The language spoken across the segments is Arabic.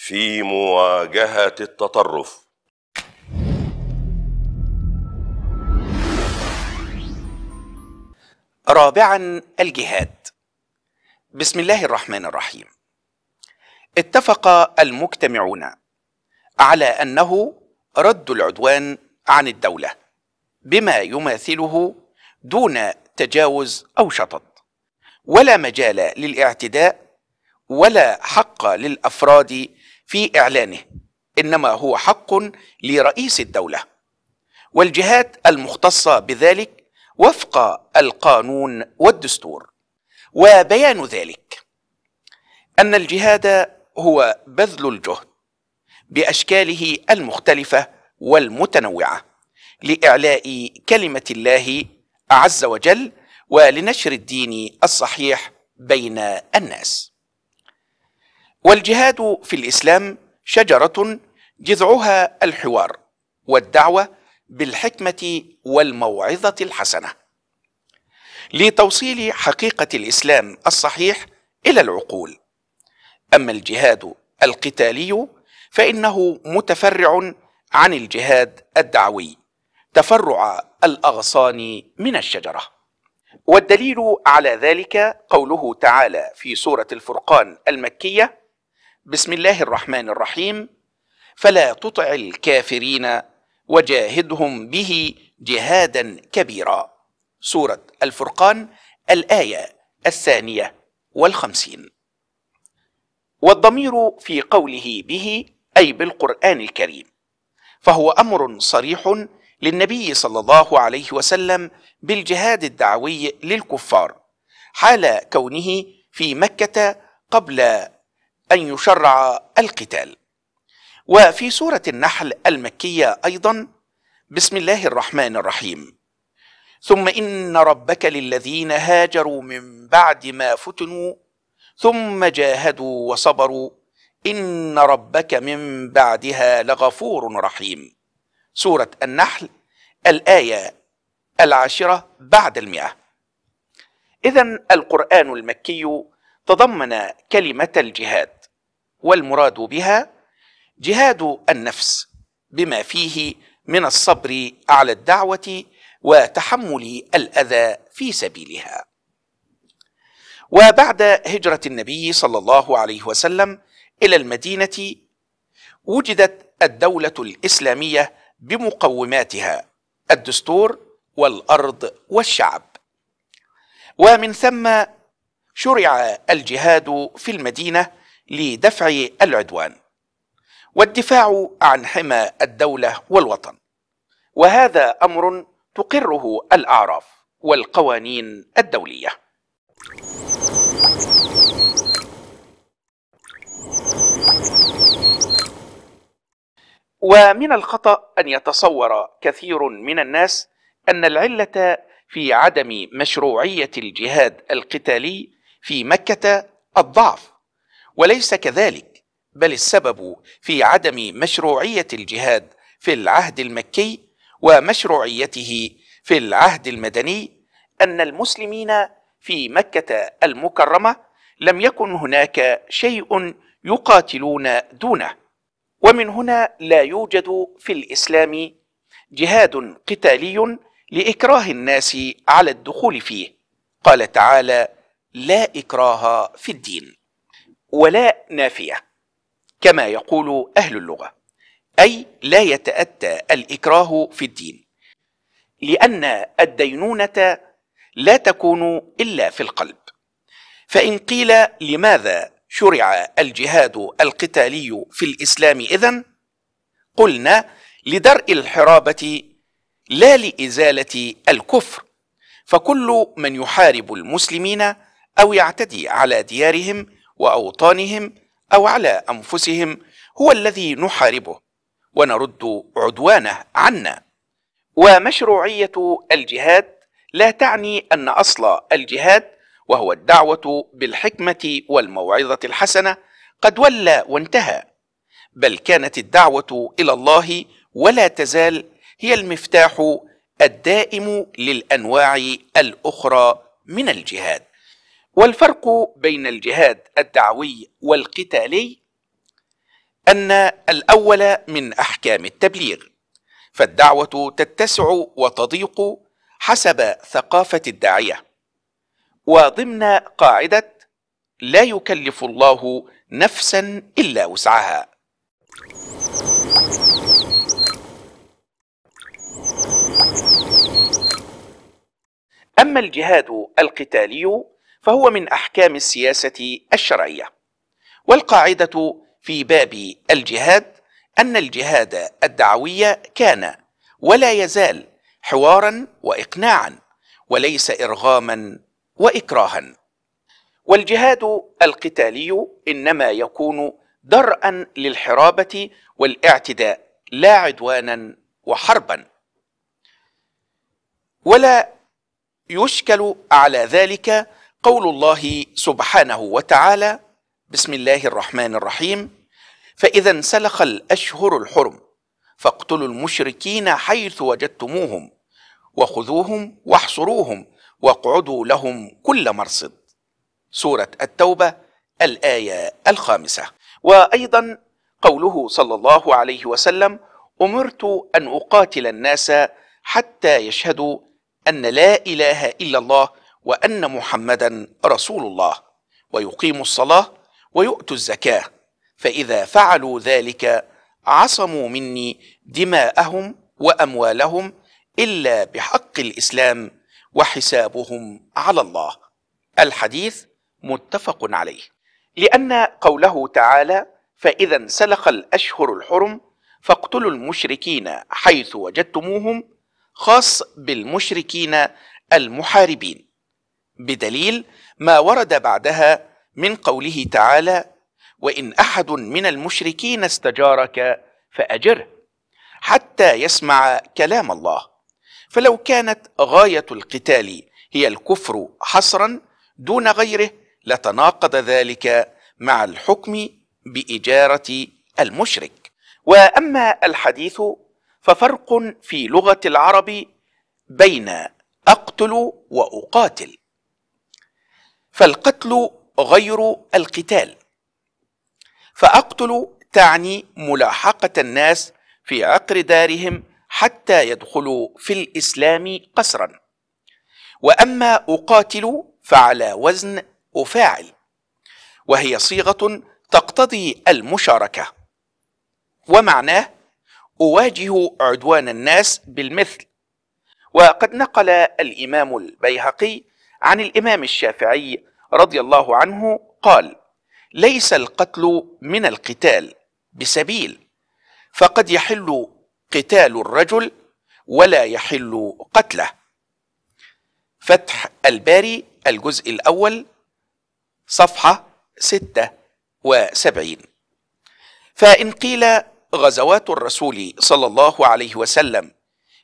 في مواجهه التطرف رابعا الجهاد بسم الله الرحمن الرحيم اتفق المجتمعون على انه رد العدوان عن الدوله بما يماثله دون تجاوز او شطط ولا مجال للاعتداء ولا حق للافراد في إعلانه إنما هو حق لرئيس الدولة والجهات المختصة بذلك وفق القانون والدستور وبيان ذلك أن الجهاد هو بذل الجهد بأشكاله المختلفة والمتنوعة لإعلاء كلمة الله عز وجل ولنشر الدين الصحيح بين الناس والجهاد في الإسلام شجرة جذعها الحوار والدعوة بالحكمة والموعظة الحسنة لتوصيل حقيقة الإسلام الصحيح إلى العقول أما الجهاد القتالي فإنه متفرع عن الجهاد الدعوي تفرع الأغصان من الشجرة والدليل على ذلك قوله تعالى في سورة الفرقان المكية بسم الله الرحمن الرحيم فلا تطع الكافرين وجاهدهم به جهادا كبيرا سورة الفرقان الآية الثانية والخمسين والضمير في قوله به أي بالقرآن الكريم فهو أمر صريح للنبي صلى الله عليه وسلم بالجهاد الدعوي للكفار حال كونه في مكة قبل أن يشرع القتال وفي سورة النحل المكية أيضا بسم الله الرحمن الرحيم ثم إن ربك للذين هاجروا من بعد ما فتنوا ثم جاهدوا وصبروا إن ربك من بعدها لغفور رحيم سورة النحل الآية العاشرة بعد المئة إذا القرآن المكي تضمن كلمة الجهاد والمراد بها جهاد النفس بما فيه من الصبر على الدعوه وتحمل الاذى في سبيلها وبعد هجره النبي صلى الله عليه وسلم الى المدينه وجدت الدوله الاسلاميه بمقوماتها الدستور والارض والشعب ومن ثم شرع الجهاد في المدينه لدفع العدوان والدفاع عن حمى الدولة والوطن وهذا أمر تقره الأعراف والقوانين الدولية ومن الخطأ أن يتصور كثير من الناس أن العلة في عدم مشروعية الجهاد القتالي في مكة الضعف وليس كذلك بل السبب في عدم مشروعية الجهاد في العهد المكي ومشروعيته في العهد المدني أن المسلمين في مكة المكرمة لم يكن هناك شيء يقاتلون دونه ومن هنا لا يوجد في الإسلام جهاد قتالي لإكراه الناس على الدخول فيه قال تعالى لا إكراه في الدين ولا نافية كما يقول أهل اللغة أي لا يتأتى الإكراه في الدين لأن الدينونة لا تكون إلا في القلب فإن قيل لماذا شرع الجهاد القتالي في الإسلام إذن قلنا لدرء الحرابة لا لإزالة الكفر فكل من يحارب المسلمين أو يعتدي على ديارهم واوطانهم او على انفسهم هو الذي نحاربه ونرد عدوانه عنا ومشروعيه الجهاد لا تعني ان اصل الجهاد وهو الدعوه بالحكمه والموعظه الحسنه قد ولى وانتهى بل كانت الدعوه الى الله ولا تزال هي المفتاح الدائم للانواع الاخرى من الجهاد والفرق بين الجهاد الدعوي والقتالي أن الأول من أحكام التبليغ فالدعوة تتسع وتضيق حسب ثقافة الداعية وضمن قاعدة لا يكلف الله نفسا إلا وسعها أما الجهاد القتالي فهو من احكام السياسه الشرعيه والقاعده في باب الجهاد ان الجهاد الدعوي كان ولا يزال حوارا واقناعا وليس ارغاما واكراها والجهاد القتالي انما يكون درءا للحرابه والاعتداء لا عدوانا وحربا ولا يشكل على ذلك قول الله سبحانه وتعالى بسم الله الرحمن الرحيم فإذا انسلخ الأشهر الحرم فاقتلوا المشركين حيث وجدتموهم وخذوهم واحصروهم واقعدوا لهم كل مرصد سورة التوبة الآية الخامسة وأيضا قوله صلى الله عليه وسلم أمرت أن أقاتل الناس حتى يشهدوا أن لا إله إلا الله وان محمدا رسول الله ويقيموا الصلاه ويؤتوا الزكاه فاذا فعلوا ذلك عصموا مني دماءهم واموالهم الا بحق الاسلام وحسابهم على الله الحديث متفق عليه لان قوله تعالى فاذا انسلخ الاشهر الحرم فاقتلوا المشركين حيث وجدتموهم خاص بالمشركين المحاربين بدليل ما ورد بعدها من قوله تعالى وان احد من المشركين استجارك فاجره حتى يسمع كلام الله فلو كانت غايه القتال هي الكفر حصرا دون غيره لتناقض ذلك مع الحكم باجاره المشرك واما الحديث ففرق في لغه العرب بين اقتل واقاتل فالقتل غير القتال فأقتل تعني ملاحقة الناس في عقر دارهم حتى يدخلوا في الإسلام قسرا وأما أقاتل فعلى وزن أفاعل وهي صيغة تقتضي المشاركة ومعناه أواجه عدوان الناس بالمثل وقد نقل الإمام البيهقي عن الامام الشافعي رضي الله عنه قال ليس القتل من القتال بسبيل فقد يحل قتال الرجل ولا يحل قتله فتح الباري الجزء الأول صفحة سته وسبعين فإن قيل غزوات الرسول صلى الله عليه وسلم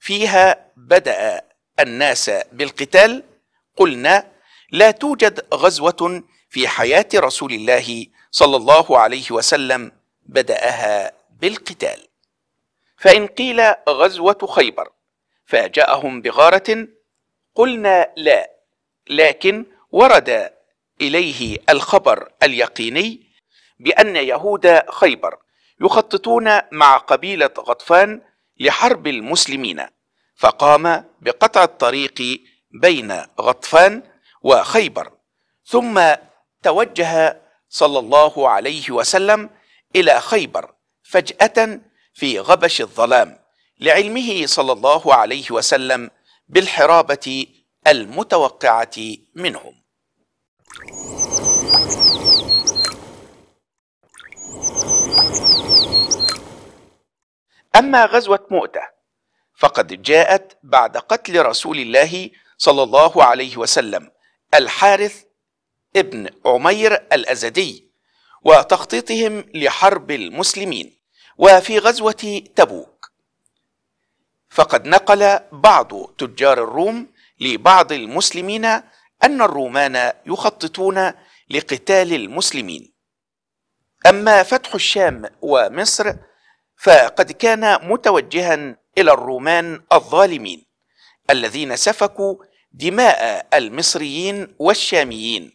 فيها بدأ الناس بالقتال قلنا لا توجد غزوة في حياة رسول الله صلى الله عليه وسلم بدأها بالقتال فإن قيل غزوة خيبر فجاءهم بغارة قلنا لا لكن ورد إليه الخبر اليقيني بأن يهود خيبر يخططون مع قبيلة غطفان لحرب المسلمين فقام بقطع الطريق بين غطفان وخيبر ثم توجه صلى الله عليه وسلم الى خيبر فجاه في غبش الظلام لعلمه صلى الله عليه وسلم بالحرابه المتوقعه منهم اما غزوه مؤته فقد جاءت بعد قتل رسول الله صلى الله عليه وسلم الحارث ابن عمير الأزدي وتخطيطهم لحرب المسلمين وفي غزوة تبوك فقد نقل بعض تجار الروم لبعض المسلمين أن الرومان يخططون لقتال المسلمين أما فتح الشام ومصر فقد كان متوجها إلى الرومان الظالمين الذين سفكوا دماء المصريين والشاميين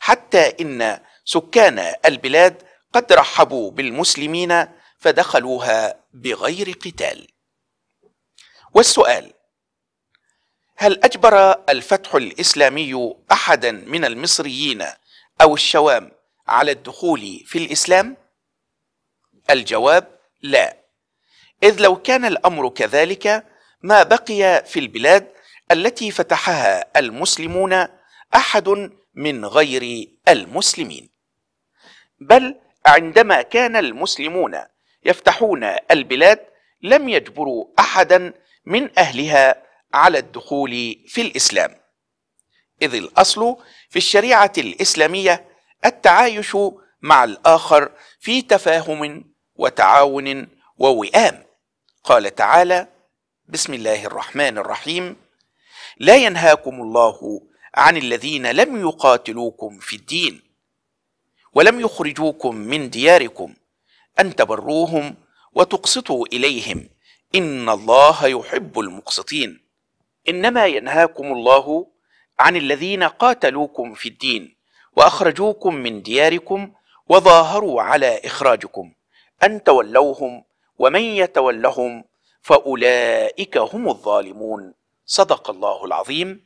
حتى ان سكان البلاد قد رحبوا بالمسلمين فدخلوها بغير قتال والسؤال هل اجبر الفتح الاسلامي احدا من المصريين او الشوام على الدخول في الاسلام الجواب لا اذ لو كان الامر كذلك ما بقي في البلاد التي فتحها المسلمون احد من غير المسلمين بل عندما كان المسلمون يفتحون البلاد لم يجبروا احدا من اهلها على الدخول في الاسلام اذ الاصل في الشريعه الاسلاميه التعايش مع الاخر في تفاهم وتعاون ووئام قال تعالى بسم الله الرحمن الرحيم لا ينهاكم الله عن الذين لم يقاتلوكم في الدين ولم يخرجوكم من دياركم أن تبروهم وتقسطوا إليهم إن الله يحب المقسطين إنما ينهاكم الله عن الذين قاتلوكم في الدين وأخرجوكم من دياركم وظاهروا على إخراجكم أن تولوهم ومن يتولهم فأولئك هم الظالمون صدق الله العظيم